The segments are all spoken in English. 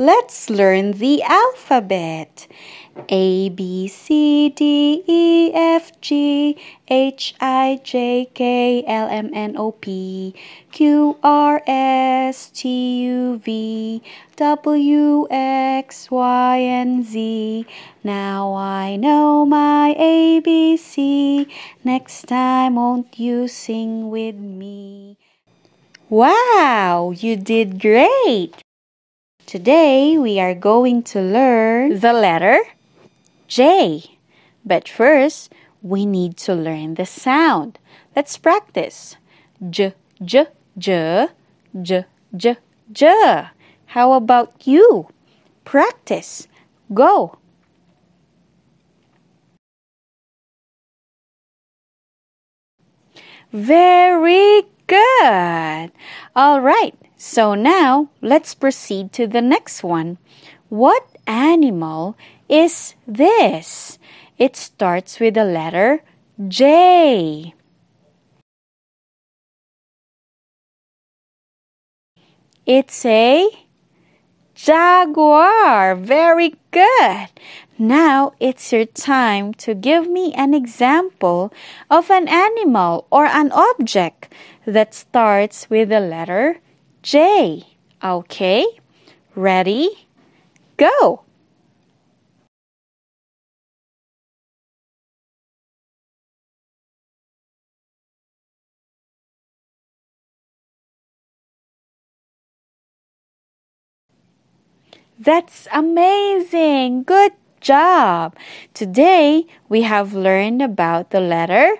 Let's learn the alphabet. A, B, C, D, E, F, G, H, I, J, K, L, M, N, O, P, Q, R, S, T, U, V, W, X, Y, and Z. Now I know my ABC. Next time, won't you sing with me? Wow, you did great! Today we are going to learn the letter J. But first, we need to learn the sound. Let's practice. J, J, J, J, J, J. How about you? Practice. Go. Very Good. All right. So now let's proceed to the next one. What animal is this? It starts with the letter J. It's a Jaguar. Very good. Now it's your time to give me an example of an animal or an object that starts with the letter J. Okay? Ready? Go! That's amazing! Good job! Today we have learned about the letter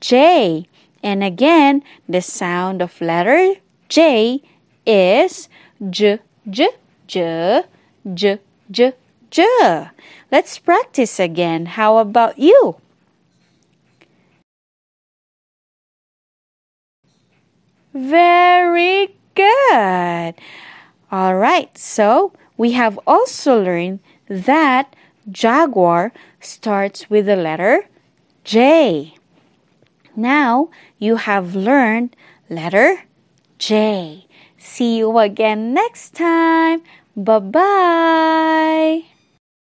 J. And again, the sound of letter J is J, J, J, J, J, J. Let's practice again. How about you? Very good. All right, so we have also learned that jaguar starts with the letter J. Now you have learned letter J. See you again next time. Bye bye.